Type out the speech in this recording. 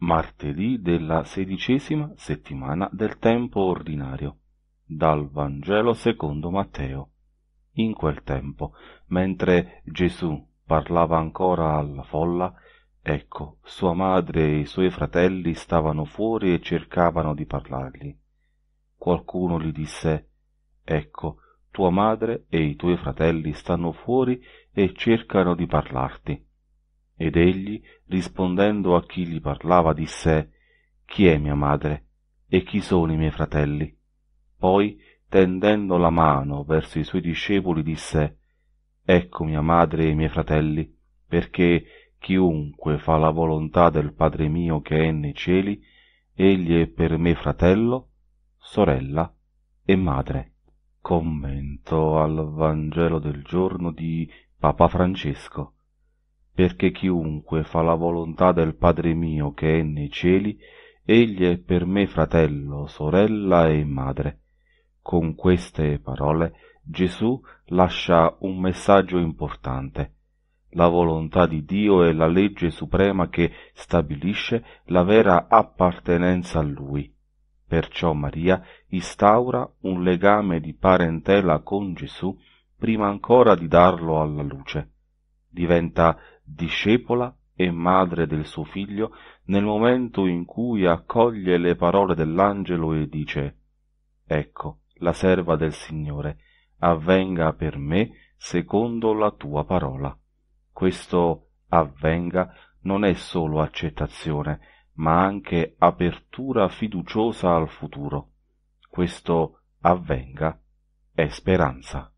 martedì della sedicesima settimana del tempo ordinario, dal Vangelo secondo Matteo. In quel tempo, mentre Gesù parlava ancora alla folla, ecco, sua madre e i suoi fratelli stavano fuori e cercavano di parlargli. Qualcuno gli disse, ecco, tua madre e i tuoi fratelli stanno fuori e cercano di parlarti. Ed egli, rispondendo a chi gli parlava, disse Chi è mia madre? E chi sono i miei fratelli? Poi, tendendo la mano verso i suoi discepoli, disse Ecco mia madre e i miei fratelli, perché chiunque fa la volontà del Padre mio che è nei cieli, egli è per me fratello, sorella e madre. Commento al Vangelo del giorno di Papa Francesco perché chiunque fa la volontà del Padre mio che è nei cieli, egli è per me fratello, sorella e madre. Con queste parole Gesù lascia un messaggio importante. La volontà di Dio è la legge suprema che stabilisce la vera appartenenza a Lui. Perciò Maria instaura un legame di parentela con Gesù prima ancora di darlo alla luce diventa discepola e madre del suo figlio nel momento in cui accoglie le parole dell'angelo e dice Ecco, la serva del Signore, avvenga per me secondo la tua parola. Questo avvenga non è solo accettazione, ma anche apertura fiduciosa al futuro. Questo avvenga è speranza.